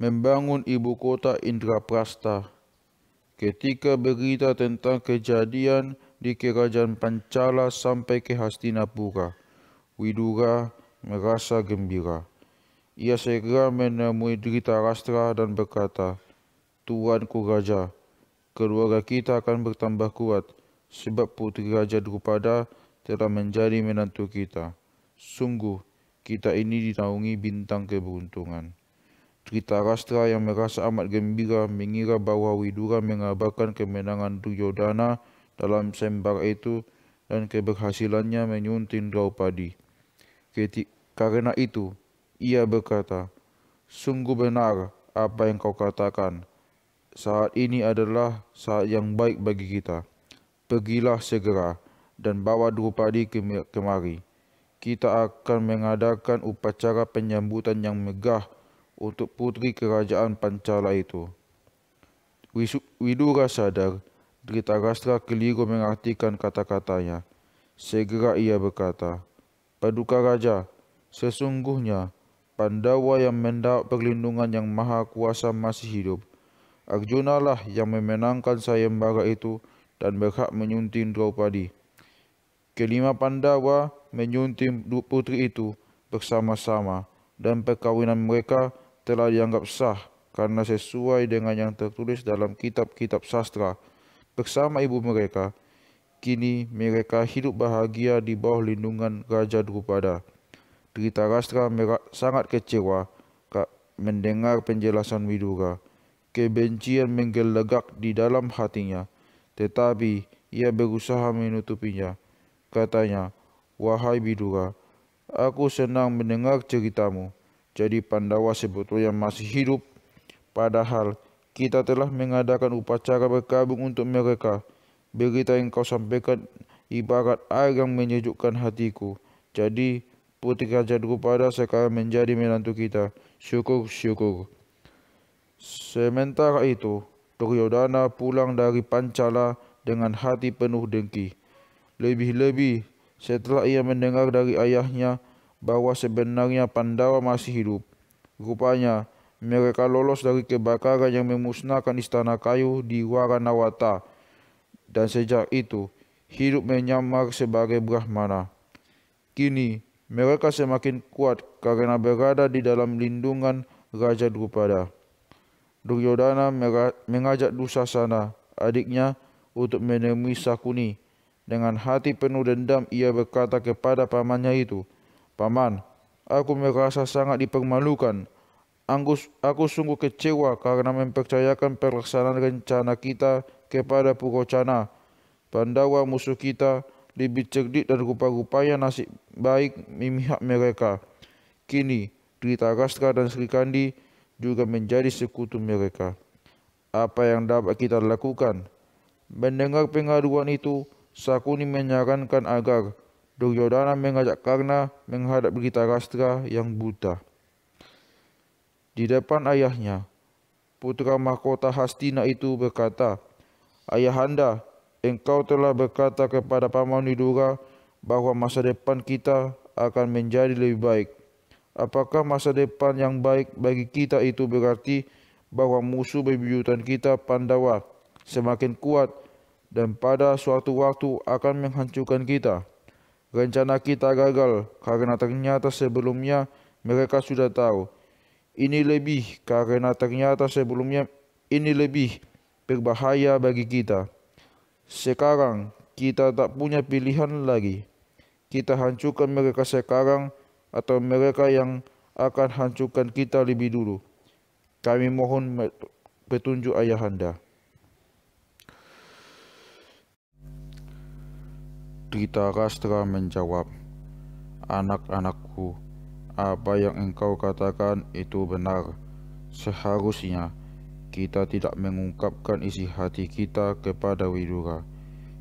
membangun ibu kota Indraprasta. Ketika berita tentang kejadian di kerajaan Pancala sampai ke Hastinapura, Widura merasa gembira. Ia segera menemui Drita Dhritarashtra dan berkata, Tuanku Raja, keluarga kita akan bertambah kuat sebab Putri Raja Drupada telah menjadi menantu kita. Sungguh, kita ini dinaungi bintang keberuntungan. Cerita Rastra yang merasa amat gembira mengira bahawa Widura mengabarkan kemenangan Duryodhana dalam sembar itu dan keberhasilannya menyunting Draupadi. Ketik, karena itu, ia berkata, Sungguh benar apa yang kau katakan. Saat ini adalah saat yang baik bagi kita. Pergilah segera dan bawa Draupadi kemari. Kita akan mengadakan upacara penyambutan yang megah untuk putri kerajaan Pancala itu. Widura sadar, Dritarastra keliru mengartikan kata-katanya. Segera ia berkata, Paduka Raja, sesungguhnya Pandawa yang mendapat perlindungan yang maha kuasa masih hidup. Arjuna lah yang memenangkan sayembara itu dan berhak menyuntin Draupadi. Kelima Pandawa menyuntin putri itu bersama-sama dan perkawinan mereka telah dianggap sah kerana sesuai dengan yang tertulis dalam kitab-kitab sastra bersama ibu mereka, kini mereka hidup bahagia di bawah lindungan Raja Drupada. Trita Rastra sangat kecewa mendengar penjelasan Widura. Kebencian menggelegak di dalam hatinya, tetapi ia berusaha menutupinya. Katanya, Wahai Widura, aku senang mendengar ceritamu jadi Pandawa sebetulnya masih hidup. Padahal kita telah mengadakan upacara berkabung untuk mereka. Berita yang kau sampaikan ibarat air yang menyejukkan hatiku. Jadi putri kerajaan pada sekarang menjadi menantu kita. Syukur, syukur. Sementara itu, Duryodhana pulang dari Pancala dengan hati penuh dengki. Lebih-lebih setelah ia mendengar dari ayahnya, bahwa sebenarnya Pandawa masih hidup. Rupanya mereka lolos dari kebakaran yang memusnahkan istana kayu di Waranawata. Dan sejak itu, hidup menyamar sebagai Brahmana. Kini, mereka semakin kuat kerana berada di dalam lindungan Raja Drupada. Duryodhana mengajak Dusasana, adiknya, untuk menemui Sakuni. Dengan hati penuh dendam, ia berkata kepada pamannya itu, Paman, aku merasa sangat dipermalukan. Aku, aku sungguh kecewa karena mempercayakan pelaksanaan rencana kita kepada pukocana. Pandawa musuh kita lebih cerdik dan rupa-rupanya nasib baik memihak mereka. Kini, Drita Rastra dan Sri Kandi juga menjadi sekutu mereka. Apa yang dapat kita lakukan? Mendengar pengaduan itu, Sakuni menyarankan agar Duryodhana mengajak Karna menghadap Brita Rastra yang buta. Di depan ayahnya, putra mahkota Hastina itu berkata, Ayahanda, engkau telah berkata kepada Paman Nidura bahawa masa depan kita akan menjadi lebih baik. Apakah masa depan yang baik bagi kita itu berarti bahawa musuh bebiutan kita Pandawa semakin kuat dan pada suatu waktu akan menghancurkan kita?' rencana kita gagal karena ternyata sebelumnya mereka sudah tahu. Ini lebih karena ternyata sebelumnya ini lebih berbahaya bagi kita. Sekarang kita tak punya pilihan lagi. Kita hancurkan mereka sekarang atau mereka yang akan hancurkan kita lebih dulu. Kami mohon petunjuk ayahanda. anda. Drita Rastra menjawab, Anak-anakku, apa yang engkau katakan itu benar. Seharusnya kita tidak mengungkapkan isi hati kita kepada Widura.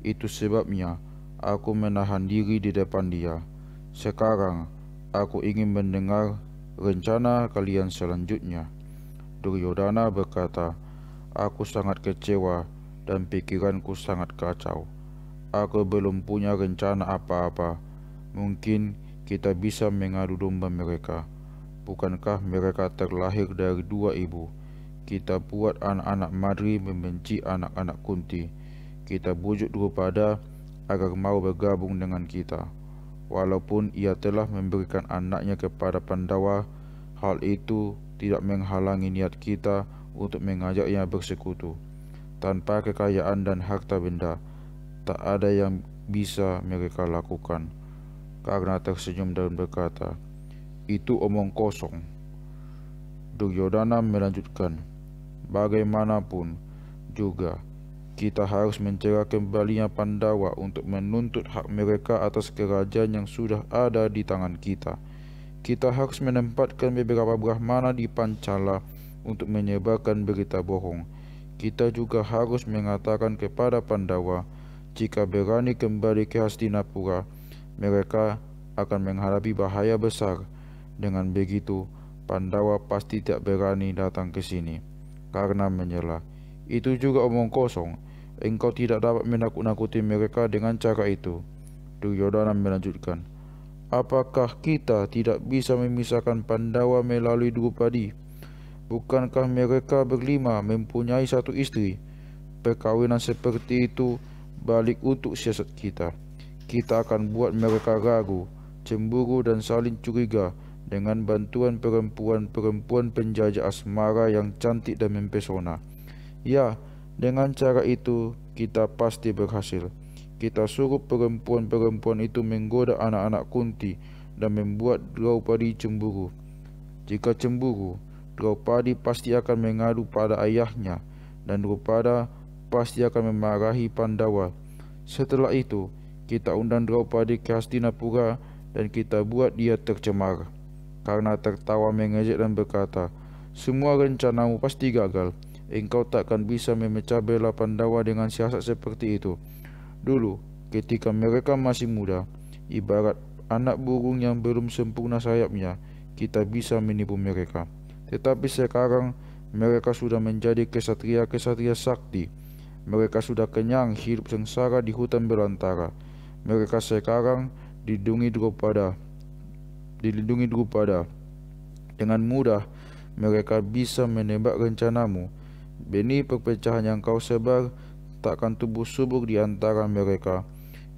Itu sebabnya aku menahan diri di depan dia. Sekarang aku ingin mendengar rencana kalian selanjutnya. Duryodhana berkata, Aku sangat kecewa dan pikiranku sangat kacau. aku belum punya rencana apa-apa. Mungkin kita bisa mengadu domba mereka. Bukankah mereka terlahir dari dua ibu? Kita buat anak-anak Madri membenci anak-anak Kunti. Kita bujuk dua pada agar mau bergabung dengan kita. Walaupun ia telah memberikan anaknya kepada Pandawa, hal itu tidak menghalangi niat kita untuk mengajaknya bersekutu. Tanpa kekayaan dan harta benda, tak ada yang bisa mereka lakukan. Karena tersenyum dan berkata, itu omong kosong. Duryodhana melanjutkan, bagaimanapun juga kita harus mencegah kembalinya Pandawa untuk menuntut hak mereka atas kerajaan yang sudah ada di tangan kita. Kita harus menempatkan beberapa brahmana di Pancala untuk menyebarkan berita bohong. Kita juga harus mengatakan kepada Pandawa, jika berani kembali ke Hastinapura, mereka akan menghadapi bahaya besar. Dengan begitu, Pandawa pasti tak berani datang ke sini. Karena menyela, itu juga omong kosong. Engkau tidak dapat menakut-nakuti mereka dengan cara itu. Duryodhana melanjutkan, Apakah kita tidak bisa memisahkan Pandawa melalui Drupadi? Bukankah mereka berlima mempunyai satu istri? Perkawinan seperti itu balik untuk siasat kita. Kita akan buat mereka ragu, cemburu dan saling curiga dengan bantuan perempuan-perempuan penjajah asmara yang cantik dan mempesona. Ya, dengan cara itu kita pasti berhasil. Kita suruh perempuan-perempuan itu menggoda anak-anak kunti dan membuat Draupadi cemburu. Jika cemburu, Draupadi pasti akan mengadu pada ayahnya dan Draupadi pasti akan memarahi Pandawa. Setelah itu, kita undang Draupadi ke Hastinapura dan kita buat dia tercemar. Karena tertawa mengejek dan berkata, Semua rencanamu pasti gagal. Engkau takkan bisa memecah bela Pandawa dengan siasat seperti itu. Dulu, ketika mereka masih muda, ibarat anak burung yang belum sempurna sayapnya, kita bisa menipu mereka. Tetapi sekarang, mereka sudah menjadi kesatria-kesatria sakti. Mereka sudah kenyang hidup sengsara di hutan berantara. Mereka sekarang dilindungi daripada dilindungi daripada dengan mudah mereka bisa menembak rencanamu. Benih perpecahan yang kau sebar takkan tubuh subur di antara mereka.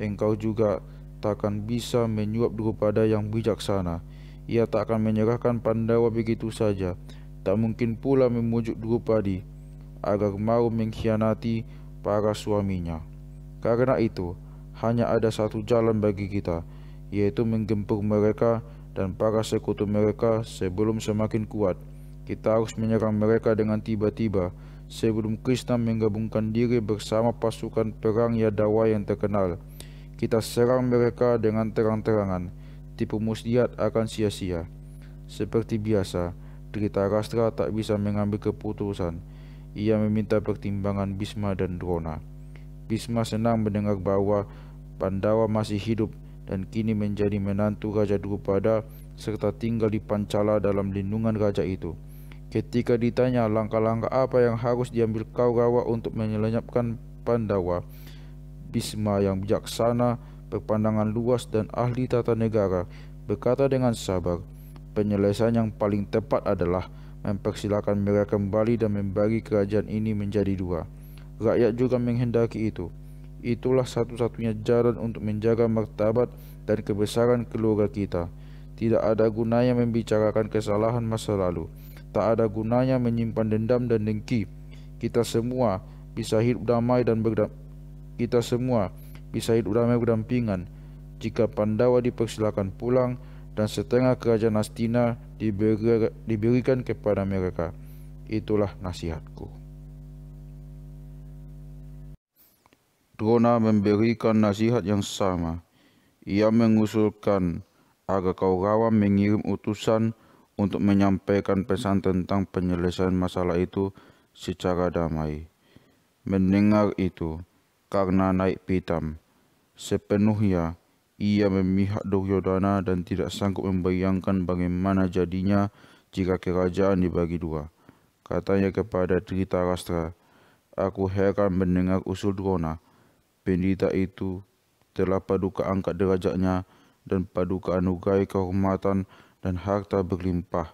Engkau juga takkan bisa menyuap daripada yang bijaksana. Ia takkan menyerahkan Pandawa begitu saja. Tak mungkin pula memujuk Drupadi agar mau mengkhianati para suaminya. Karena itu, hanya ada satu jalan bagi kita, yaitu menggempur mereka dan para sekutu mereka sebelum semakin kuat. Kita harus menyerang mereka dengan tiba-tiba sebelum Krishna menggabungkan diri bersama pasukan perang Yadawa yang terkenal. Kita serang mereka dengan terang-terangan. Tipu muslihat akan sia-sia. Seperti biasa, Drita Rastra tak bisa mengambil keputusan ia meminta pertimbangan Bisma dan Drona. Bisma senang mendengar bahwa Pandawa masih hidup dan kini menjadi menantu Raja Drupada serta tinggal di Pancala dalam lindungan Raja itu. Ketika ditanya langkah-langkah apa yang harus diambil kau rawa untuk menyelenyapkan Pandawa, Bisma yang bijaksana, berpandangan luas dan ahli tata negara berkata dengan sabar, penyelesaian yang paling tepat adalah mempersilakan mereka kembali dan membagi kerajaan ini menjadi dua. Rakyat juga menghendaki itu. Itulah satu-satunya jalan untuk menjaga martabat dan kebesaran keluarga kita. Tidak ada gunanya membicarakan kesalahan masa lalu. Tak ada gunanya menyimpan dendam dan dengki. Kita semua bisa hidup damai dan berdam kita semua bisa hidup damai berdampingan. Jika Pandawa dipersilakan pulang, dan setengah kerajaan Astina diberi, diberikan kepada mereka. Itulah nasihatku. Drona memberikan nasihat yang sama. Ia mengusulkan agar kau kawan mengirim utusan untuk menyampaikan pesan tentang penyelesaian masalah itu secara damai. Mendengar itu, karena naik pitam, sepenuhnya ia memihak Duryodhana dan tidak sanggup membayangkan bagaimana jadinya jika kerajaan dibagi dua. Katanya kepada Tritarastra, Aku heran mendengar usul Drona. Pendita itu telah paduka angkat derajatnya dan paduka anugai kehormatan dan harta berlimpah.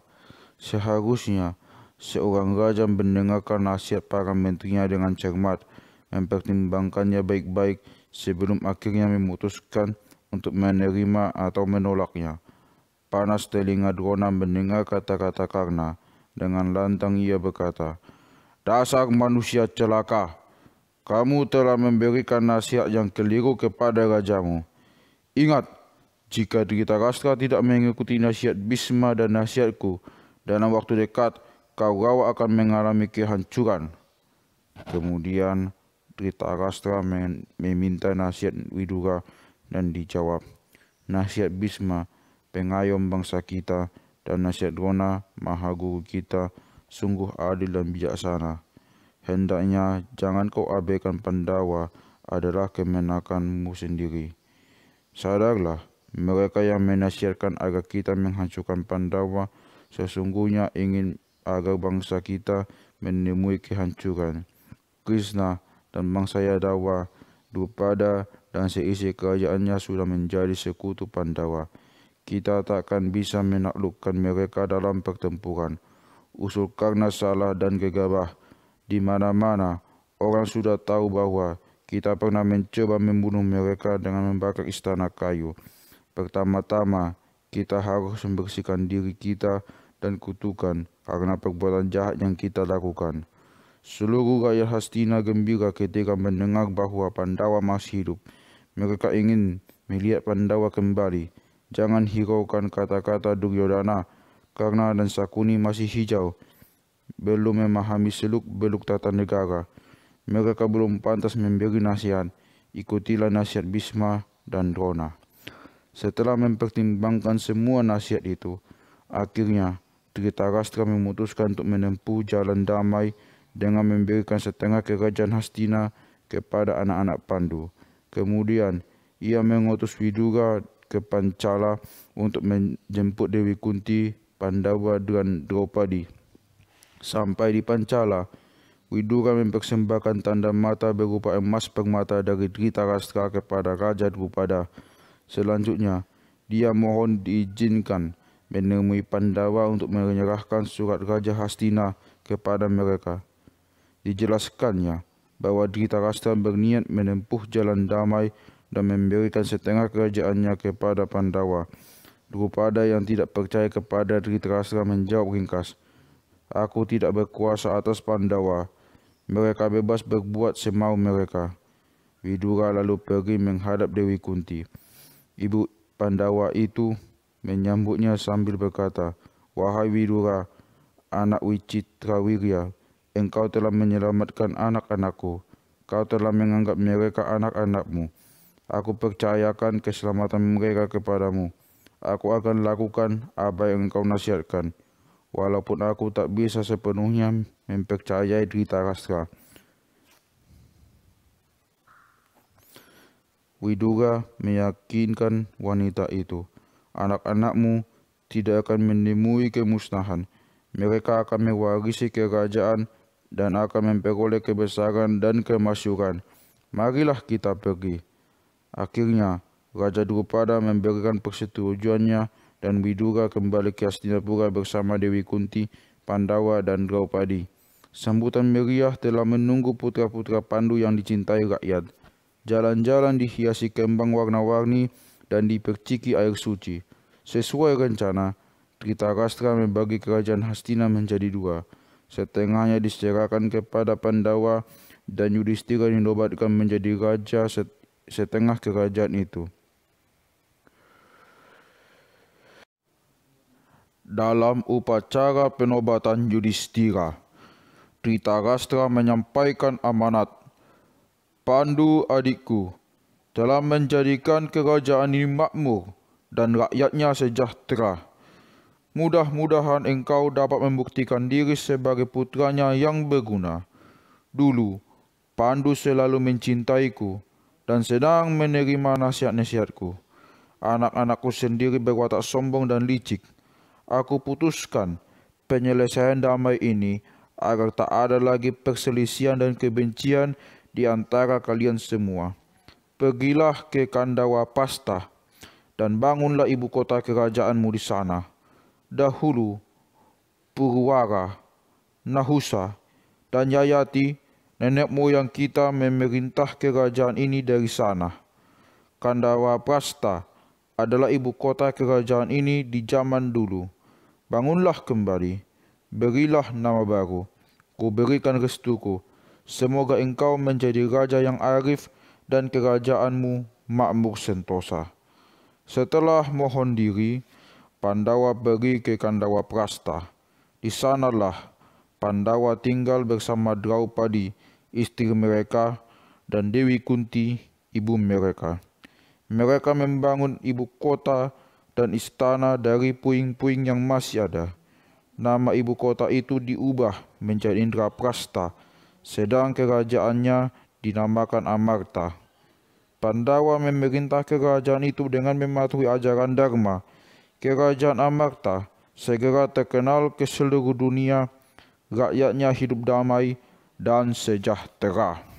Seharusnya, seorang raja mendengarkan nasihat para menterinya dengan cermat, mempertimbangkannya baik-baik sebelum akhirnya memutuskan untuk menerima atau menolaknya. Panas telinga Drona mendengar kata-kata Karna. Dengan lantang ia berkata, Dasar manusia celaka! Kamu telah memberikan nasihat yang keliru kepada rajamu. Ingat, jika Drita Rastra tidak mengikuti nasihat Bisma dan nasihatku, dalam waktu dekat, kau rawa akan mengalami kehancuran. Kemudian, Drita Rastra meminta nasihat Widura dan dijawab. Nasihat Bisma, pengayom bangsa kita dan nasihat Rona, maha guru kita, sungguh adil dan bijaksana. Hendaknya jangan kau abaikan pandawa adalah kemenakanmu sendiri. Sadarlah, mereka yang menasihatkan agar kita menghancurkan pandawa sesungguhnya ingin agar bangsa kita menemui kehancuran. Krishna dan bangsa Yadawa Drupada dan seisi kerajaannya sudah menjadi sekutu Pandawa. Kita takkan bisa menaklukkan mereka dalam pertempuran. Usul karena salah dan gegabah. Di mana-mana orang sudah tahu bahwa kita pernah mencoba membunuh mereka dengan membakar istana kayu. Pertama-tama kita harus membersihkan diri kita dan kutukan karena perbuatan jahat yang kita lakukan. Seluruh rakyat Hastina gembira ketika mendengar bahawa Pandawa masih hidup. Mereka ingin melihat Pandawa kembali. Jangan hiraukan kata-kata Duryodhana, kerana dan Sakuni masih hijau. Belum memahami seluk beluk tata negara. Mereka belum pantas memberi nasihat. Ikutilah nasihat Bisma dan Drona. Setelah mempertimbangkan semua nasihat itu, akhirnya Tritarastra memutuskan untuk menempuh jalan damai dengan memberikan setengah kerajaan Hastina kepada anak-anak Pandu. Kemudian ia mengutus Widura ke Pancala untuk menjemput Dewi Kunti, Pandawa dan Draupadi. Sampai di Pancala, Widura mempersembahkan tanda mata berupa emas permata dari Dhritarashtra kepada Raja Drupada. Selanjutnya, dia mohon diizinkan menemui Pandawa untuk menyerahkan surat Raja Hastina kepada mereka dijelaskannya bahwa Drita Rasta berniat menempuh jalan damai dan memberikan setengah kerajaannya kepada Pandawa. Drupada yang tidak percaya kepada Drita Rasta menjawab ringkas, Aku tidak berkuasa atas Pandawa. Mereka bebas berbuat semau mereka. Widura lalu pergi menghadap Dewi Kunti. Ibu Pandawa itu menyambutnya sambil berkata, Wahai Widura, anak Wicitra Wirya, engkau telah menyelamatkan anak-anakku. Kau telah menganggap mereka anak-anakmu. Aku percayakan keselamatan mereka kepadamu. Aku akan lakukan apa yang engkau nasihatkan. Walaupun aku tak bisa sepenuhnya mempercayai cerita Rastra. Widura meyakinkan wanita itu. Anak-anakmu tidak akan menemui kemusnahan. Mereka akan mewarisi kerajaan dan akan memperoleh kebesaran dan kemasyuran. Marilah kita pergi. Akhirnya, Raja Drupada memberikan persetujuannya dan Widura kembali ke Astinapura bersama Dewi Kunti, Pandawa dan Draupadi. Sambutan meriah telah menunggu putra-putra Pandu yang dicintai rakyat. Jalan-jalan dihiasi kembang warna-warni dan diperciki air suci. Sesuai rencana, Tritarastra membagi kerajaan Hastina menjadi dua setengahnya diserahkan kepada Pandawa dan Yudhistira dinobatkan menjadi raja setengah kerajaan itu. Dalam upacara penobatan Yudhistira, Tritarastra menyampaikan amanat, Pandu adikku, telah menjadikan kerajaan ini makmur dan rakyatnya sejahtera. Mudah-mudahan engkau dapat membuktikan diri sebagai putranya yang berguna. Dulu, Pandu selalu mencintaiku dan sedang menerima nasihat-nasihatku. Anak-anakku sendiri berwatak sombong dan licik. Aku putuskan penyelesaian damai ini agar tak ada lagi perselisihan dan kebencian di antara kalian semua. Pergilah ke Kandawa Pasta dan bangunlah ibu kota kerajaanmu di sana.'" dahulu Purwara, Nahusa dan Yayati nenek moyang kita memerintah kerajaan ini dari sana. Kandawa Prasta adalah ibu kota kerajaan ini di zaman dulu. Bangunlah kembali, berilah nama baru. Ku berikan restuku. Semoga engkau menjadi raja yang arif dan kerajaanmu makmur sentosa. Setelah mohon diri, Pandawa pergi ke Kandawa Prasta. Di sanalah Pandawa tinggal bersama Draupadi, istri mereka, dan Dewi Kunti, ibu mereka. Mereka membangun ibu kota dan istana dari puing-puing yang masih ada. Nama ibu kota itu diubah menjadi Indraprasta, sedang kerajaannya dinamakan Amarta. Pandawa memerintah kerajaan itu dengan mematuhi ajaran Dharma, Kerajaan Amarta segera terkenal ke seluruh dunia, rakyatnya hidup damai dan sejahtera.